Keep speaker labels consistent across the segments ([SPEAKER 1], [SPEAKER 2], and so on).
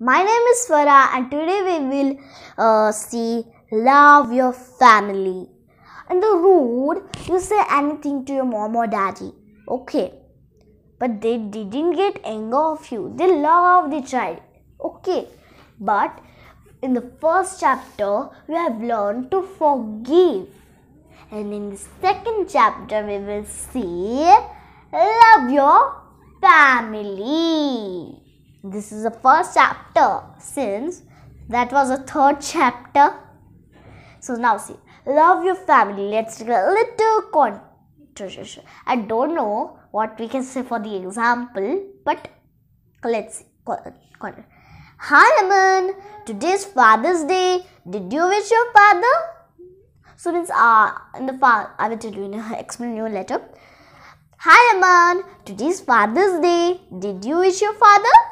[SPEAKER 1] My name is Farah and today we will uh, see love your family. In the road, you say anything to your mom or daddy. Okay. But they didn't get anger of you. They love the child. Okay. But in the first chapter, we have learned to forgive. And in the second chapter, we will see love your family. This is the first chapter since that was the third chapter. So now see, love your family. Let's take a little contribution. I don't know what we can say for the example, but let's see. Hi Raman, today's Father's Day. Did you wish your father? So means uh, in the fa I will tell you in explain you letter. Hi Aman, today's Father's Day. Did you wish your father?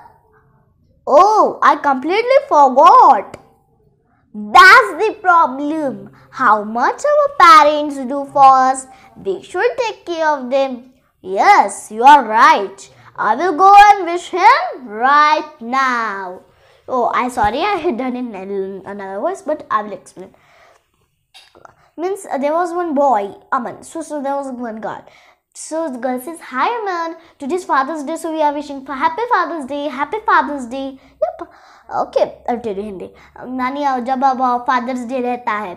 [SPEAKER 1] Oh, I completely forgot. That's the problem. How much our parents do for us, they should take care of them. Yes, you are right. I will go and wish him right now. Oh, I'm sorry I had done in another voice, but I will explain. Means uh, there was one boy, Aman. So, so there was one girl. So girl says, hi man, today's Father's Day so we are wishing for happy Father's Day, happy Father's Day. Yep. Okay टेढ़ी हिंदी नानी जब अब fathers day रहता है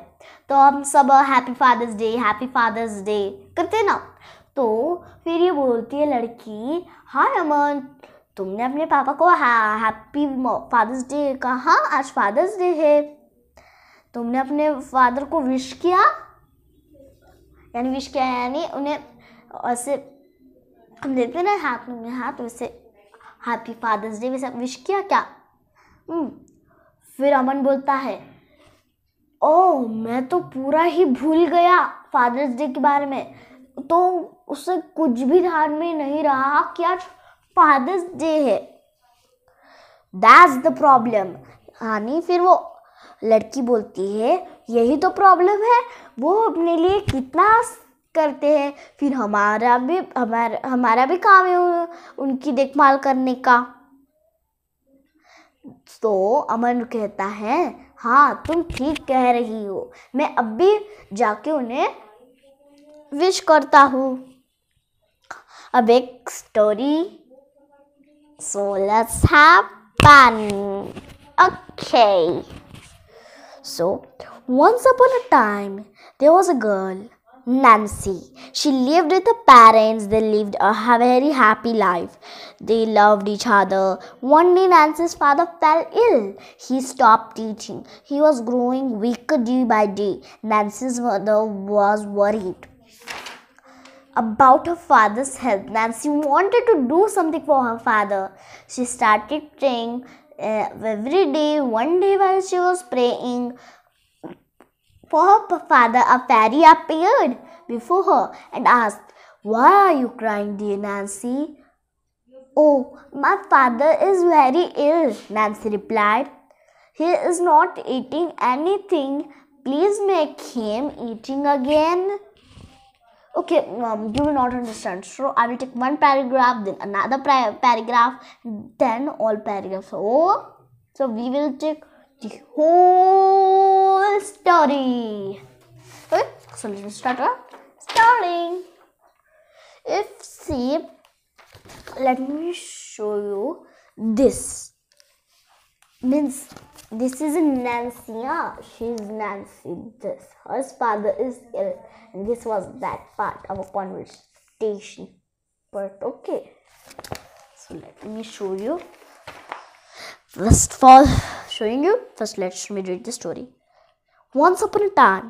[SPEAKER 1] तो हम सब happy Father's Day happy Father's Day करते ना तो फिर ये बोलती है लड़की हाय अमन तुमने अपने पापा को हैप्पी फादर्स डे कहा हाँ आज फादर्स डे है तुमने अपने फादर को विश किया यानी विश किया यानी उन्हें और सिर्फ हम देते ना हाथ में हाथ वैसे हैप्पी फादर्स डे में सब विश किया क्या हम्म, फिर अमन बोलता है ओ मैं तो पूरा ही भूल गया फादर्स डे के बारे में तो उससे कुछ भी ध्यान में नहीं रहा कि आज फादर्स डे है दैट्स द प्रॉब्लम यानी फिर वो लड़की बोलती है यही तो प्रॉब्लम है वो अपने लिए कितना करते हैं फिर हमारा भी हमारा हमारा भी काम है उनकी देखभाल करने का तो अमन कहता है हाँ तुम ठीक कह रही हो मैं अब भी जाके उन्हें विश करता हूँ अब एक स्टोरी सोलह happen. Okay. So once upon a time there was a girl Nancy. She lived with her parents. They lived a very happy life. They loved each other. One day, Nancy's father fell ill. He stopped teaching. He was growing weaker day by day. Nancy's mother was worried about her father's health. Nancy wanted to do something for her father. She started praying uh, every day. One day, while she was praying, for her father, a fairy appeared before her and asked, Why are you crying, dear Nancy? Oh, my father is very ill, Nancy replied. He is not eating anything. Please make him eating again. Okay, mom, um, you will not understand. So I will take one paragraph, then another paragraph, then all paragraphs. Oh, so we will take the whole story. Okay, so let's start our starting. If see, let me show you this. Means this is Nancy. Yeah, she's Nancy. This her father is ill, and this was that part of a conversation. But okay, so let me show you. First of all, showing you. First, let me read the story. Once upon a time,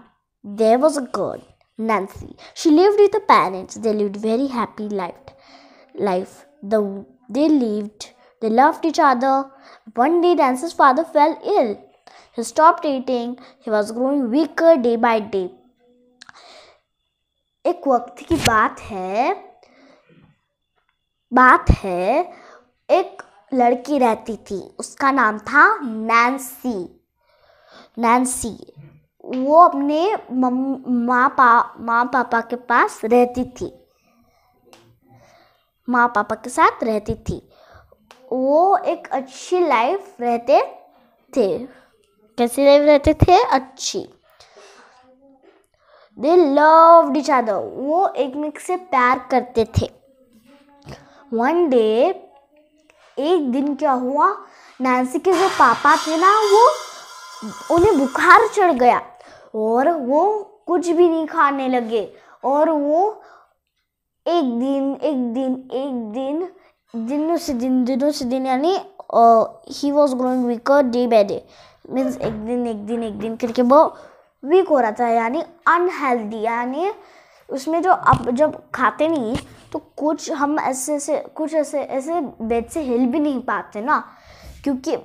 [SPEAKER 1] there was a girl, Nancy. She lived with her parents. They lived very happy life. Life. The, they lived. They loved each other. One day, Nancy's father fell ill. He stopped eating. He was growing weaker day by day. एक वक्त की बात है बात है एक लड़की रहती थी उसका नाम था नैन्सी नैन्सी वो अपने माँ पा माँ पापा के पास रहती थी माँ पापा के साथ रहती थी वो एक अच्छी लाइफ रहते थे कैसी लाइफ रहते थे अच्छी दे लव डिच वो एक मिक से प्यार करते थे वन डे एक दिन क्या हुआ नैन्सी के जो पापा थे ना वो उन्हें बुखार चढ़ गया और वो कुछ भी नहीं खाने लगे और वो एक दिन एक दिन एक दिन दिनों से दिन दिनों से दिन यानी ही was growing weaker day by day means एक दिन एक दिन एक दिन करके वो वीक हो रहा था यानी अनहेल्दी यानी उसमें जो आप जब खाते नहीं तो कुछ हम ऐसे ऐसे कुछ ऐसे ऐसे बेड से हिल भी नहीं पाते ना क्योंकि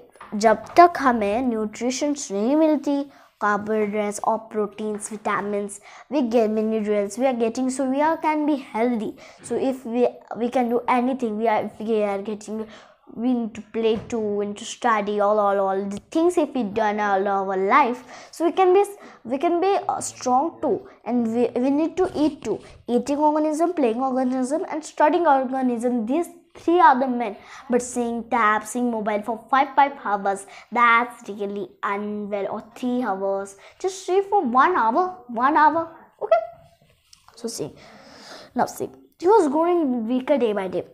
[SPEAKER 1] जब तक हमें न्यूट्रिशंस नहीं मिलती कार्बोहाइड्रेट्स और proteins vitamin we get minerals we are getting so we are can be healthy so if we we can do any thing we are we are getting we need to play too and to study all all all the things if we done all our life so we can be we can be uh, strong too and we, we need to eat too eating organism playing organism and studying organism these three other men but seeing tabs, seeing mobile for five five hours that's really unwell or three hours just see for one hour one hour okay so see now see he was growing weaker day by day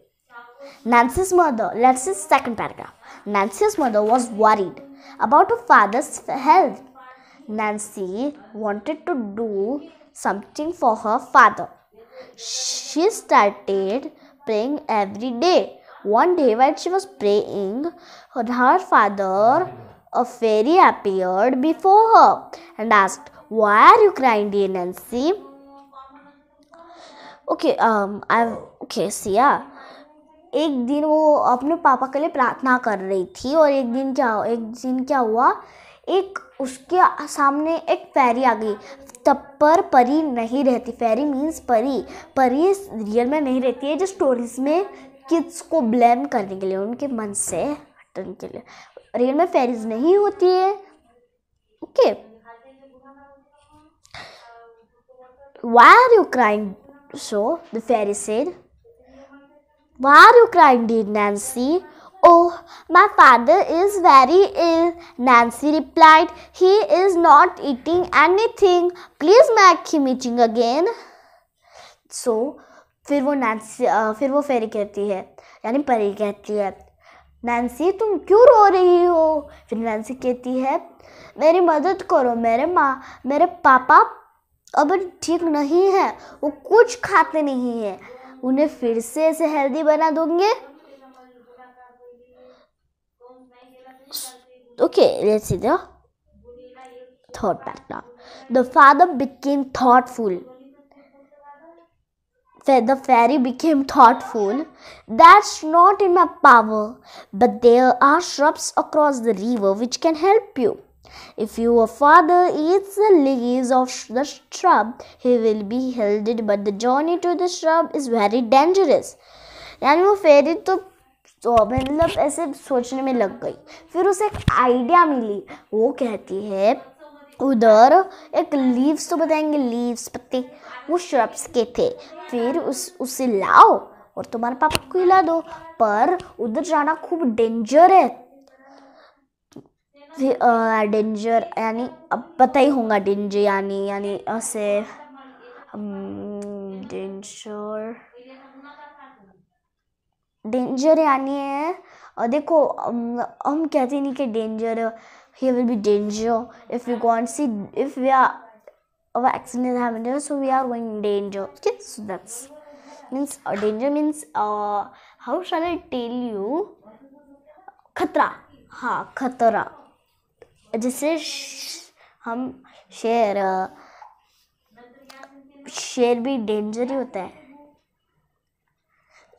[SPEAKER 1] Nancy's mother. Let's see second paragraph. Nancy's mother was worried about her father's health. Nancy wanted to do something for her father. She started praying every day. One day while she was praying, her father, a fairy appeared before her and asked, Why are you crying, dear Nancy? Okay, um, I've, okay, see, yeah. एक दिन वो अपने पापा के लिए प्रार्थना कर रही थी और एक दिन क्या एक दिन क्या हुआ एक उसके सामने एक फैरी आ गई तब पर परी नहीं रहती फैरी मीन्स परी परी रियल में नहीं रहती है जो स्टोरीज में किड्स को ब्लेम करने के लिए उनके मन से हटने के लिए रियल में फेरीज नहीं होती है okay why are you crying so the fairy said Why are you crying, dear Nancy? Oh, my father is very ill, Nancy replied. He is not eating anything. Please make him eating again. So, फिर वो Nancy फिर वो फेरी कहती है यानी परी कहती है नैन्सी तुम क्यों रो रही हो फिर नैन्सी कहती है मेरी मदद करो मेरे माँ मेरे पापा अब ठीक नहीं है वो कुछ खाते नहीं है उन्हें फिर से ऐसे हेल्दी बना दूंगे okay the father became thoughtful the fairy became thoughtful that's not in my power but there are shrubs across the river which can help you If your father eats the leaves of the shrub, he will be healed. but the journey to the shrub is very dangerous. यानी वो फेरी तो तो मतलब ऐसे सोचने में लग गई फिर उसे एक आइडिया मिली वो कहती है उधर एक लीव्स तो बताएंगे लीव्स पत्ते वो श्रब्स के थे फिर उस उसे लाओ और तुम्हारे पापा को हिला दो पर उधर जाना खूब डेंजर है डेंजर यानी अब पता ही होगा डेंजर यानी यानी ऐसे डेंजर डेंजर यानी है और देखो हम कहते नहीं कि danger he will be danger if you can't see if we are vaccine having danger so we are going danger so that's means danger means how shall I tell you खतरा हाँ खतरा जैसे हम शेर शेर भी डेंजर ही होता है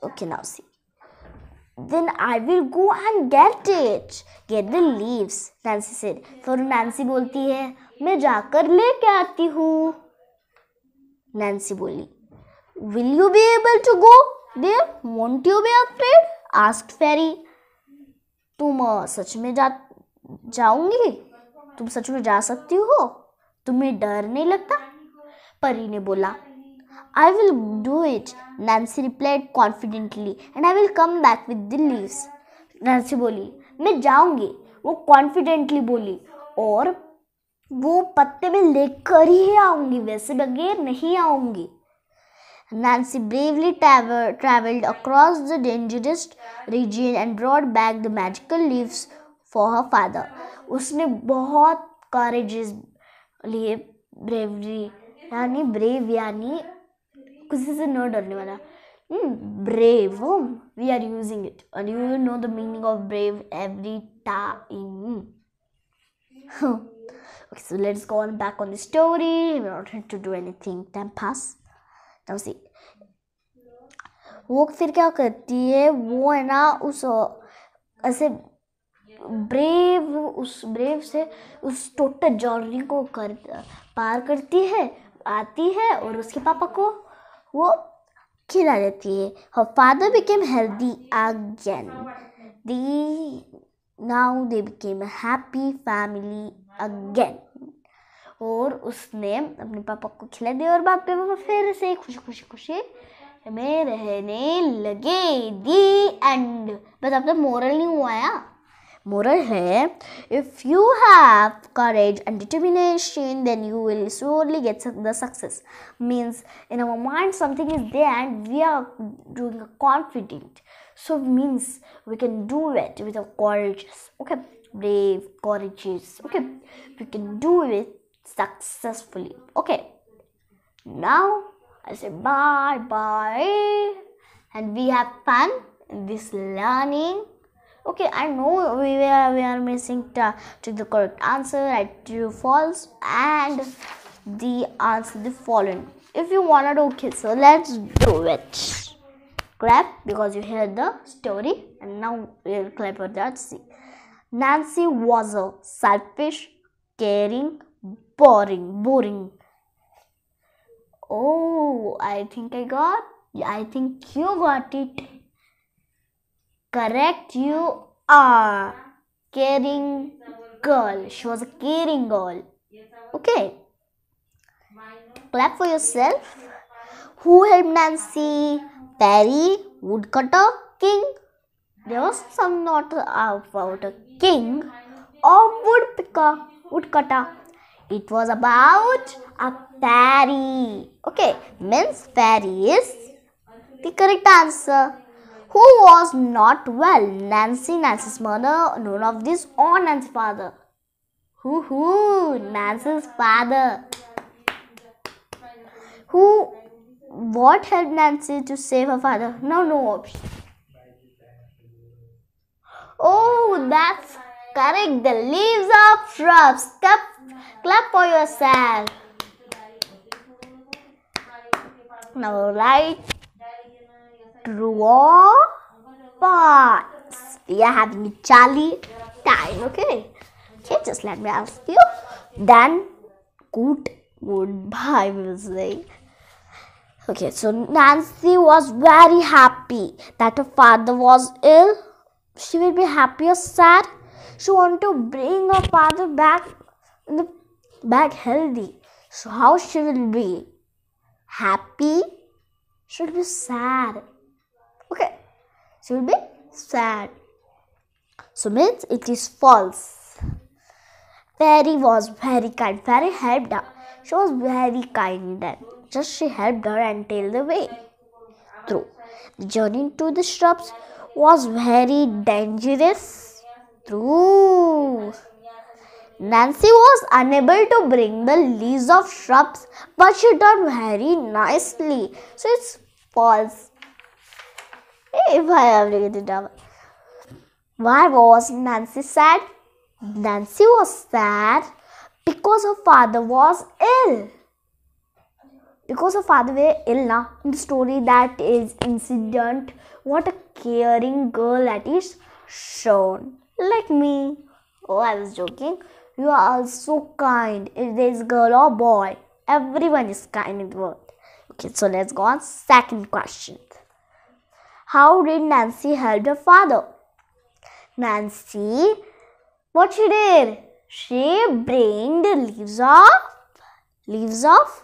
[SPEAKER 1] okay now see then I will go and get it get the leaves Nancy said फिर नैन्सी बोलती है मैं जाकर लेके आती हूँ नैन्सी बोली will you be able to go they won't you be afraid ask fairy तुम सच में जा जाऊंगी तुम सच में जा सकती हो तुम्हें डर नहीं लगता परी ने बोला I will do it Nancy replied confidently and I will come back with the leaves Nancy बोली मैं जाऊंगी वो कॉन्फिडेंटली बोली और वो पत्ते में लेकर ही आऊंगी वैसे बगैर नहीं आऊंगी Nancy bravely travelled across the dangerous region and brought back the magical leaves for her father उसने बहुत कॉरेज लिए ब्रेवरी यानी ब्रेव यानी किसी से न डरने वाला brave we are using it और you know the meaning of brave every time okay so let's go on back on the story we're not trying to do anything time pass now see वो फिर क्या करती है वो है ना उस ऐसे ब्रेव उस ब्रेव से उस टोटल जॉर्नी को कर पार करती है आती है और उसके पापा को वो खिला देती है her father became healthy again the now they became happy family again और उसने अपने पापा को खिला दिया और बाप पापा फिर से खुशी खुशी खुशी में रहने लगे दी एंड बस अब तक मोरल नहीं हुआ या Moral here if you have courage and determination, then you will surely get the success. Means in our mind something is there and we are doing confident. So means we can do it with our courage. Okay, brave, courageous. Okay, we can do it successfully. Okay, now I say bye bye, and we have fun in this learning okay i know we are we are missing to to the correct answer right true false and the answer the following if you wanna do, okay so let's do it clap because you heard the story and now we'll clap for that see nancy was a selfish caring boring boring oh i think i got i think you got it Correct, you are. Caring girl. She was a caring girl. Okay. Clap for yourself. Who helped Nancy? Perry, woodcutter, king. There was some not about a king or woodpicker, woodcutter. It was about a fairy. Okay, means fairy is the correct answer who was not well. Nancy, Nancy's mother, None of this or Nancy's father. Who, who, Nancy's father. Who, what helped Nancy to save her father? No, no option. Oh, that's correct. The leaves of shrubs. Clap, clap for yourself. Now right draw parts. We are having a jolly time, okay? Okay, just let me ask you. Then, good goodbye, we will say. Okay, so Nancy was very happy that her father was ill. She will be happy or sad. She wanted to bring her father back, back healthy. So how she will be? Happy? She will be sad okay she will be sad so means it is false Fairy was very kind Fairy helped her she was very kind then just she helped her and tell the way through the journey to the shrubs was very dangerous through Nancy was unable to bring the leaves of shrubs, but she done very nicely. So it's false. If why am I getting trouble? Why was Nancy sad? Nancy was sad because her father was ill. Because her father was ill, now In the story, that is incident. What a caring girl that is shown. Like me. Oh, I was joking. You are also kind. If there is girl or boy, everyone is kind in the world. Okay, so let's go on second question. How did Nancy help her father? Nancy, what she did? She bring the leaves off. leaves off.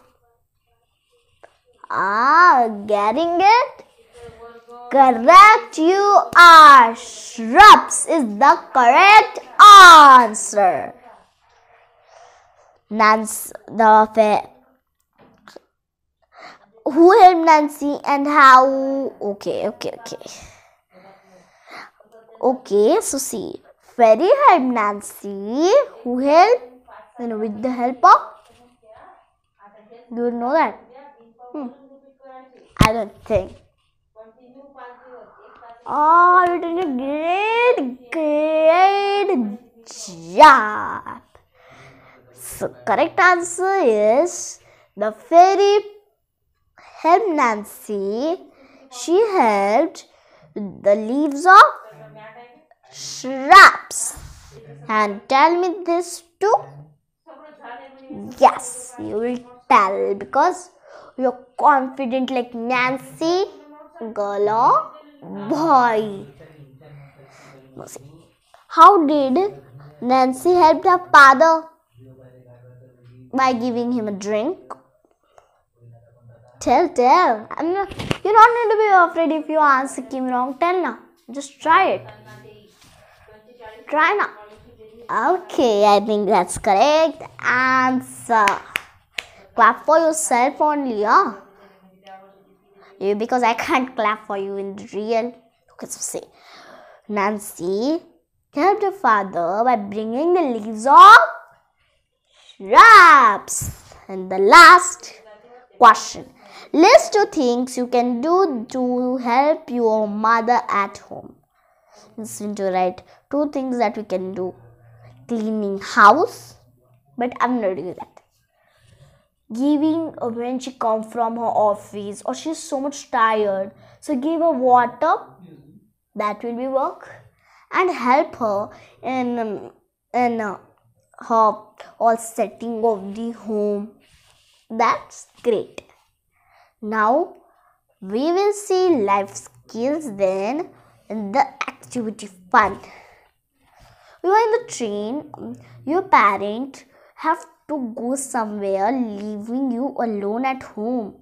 [SPEAKER 1] Ah, getting it? Correct, you are. Shrubs is the correct answer. Nancy, the who helped Nancy and how. Okay, okay, okay. Okay, so see, ferry helped Nancy, who helped you know, with the help of. You know that? Hmm. I don't think. Oh, you did a great, great job. So, correct answer is the fairy help Nancy. She helped the leaves of shrubs. And tell me this too. Yes, you will tell because you're confident like Nancy, girl or boy. How did Nancy help her father? By giving him a drink. Tell, tell. you don't need to be afraid if you answer came wrong. Tell now. Just try it. Try now. Okay, I think that's correct answer. Clap for yourself only, huh? You because I can't clap for you in the real. Okay, so say, Nancy helped her father by bringing the leaves of shrubs. And the last question. List two things you can do to help your mother at home. Listen to write two things that we can do cleaning house, but I'm not doing that. Giving when she come from her office or she's so much tired, so give her water. That will be work, and help her in um, in uh, her all setting of the home. That's great. Now we will see life skills then in the activity fun, You are in the train, your parent have to go somewhere leaving you alone at home.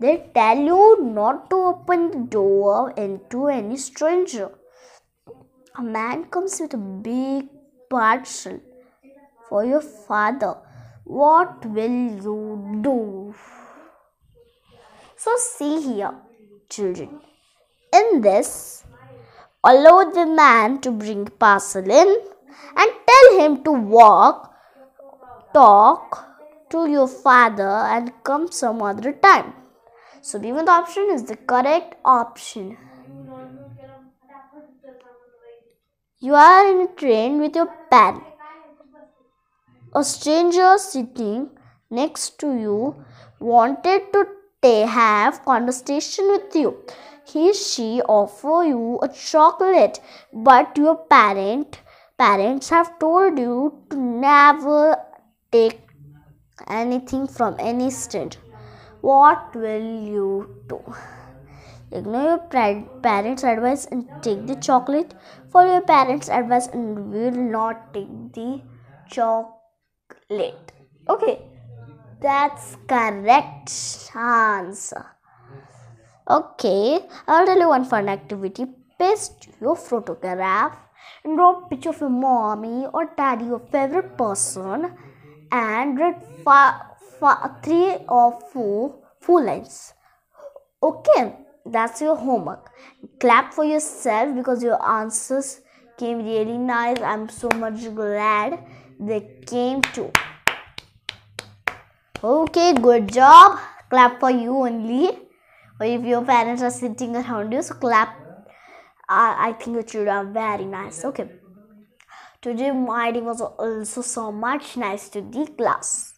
[SPEAKER 1] They tell you not to open the door into any stranger. A man comes with a big parcel for your father. What will you do? So, see here, children. In this, allow the man to bring parcel in and tell him to walk, talk to your father and come some other time. So, B the option is the correct option. You are in a train with your pen. A stranger sitting next to you wanted to they have conversation with you he she offer you a chocolate but your parent parents have told you to never take anything from any student what will you do ignore your parents advice and take the chocolate follow your parents advice and will not take the chocolate okay that's correct answer. Okay, I'll tell you one fun activity. Paste your photograph and draw a picture of your mommy or daddy, your favorite person, and read three or four full lines. Okay, that's your homework. Clap for yourself because your answers came really nice. I'm so much glad they came too. Okay, good job. Clap for you only. Or if your parents are sitting around you, so clap. Uh, I think your children are uh, very nice. Okay. Today my day was also so much nice to the class.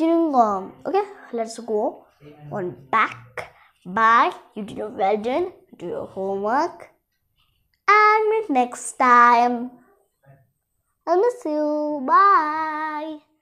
[SPEAKER 1] Um, okay, let's go on back. Bye. You did your well done. Do your homework. And meet next time. I miss you. Bye.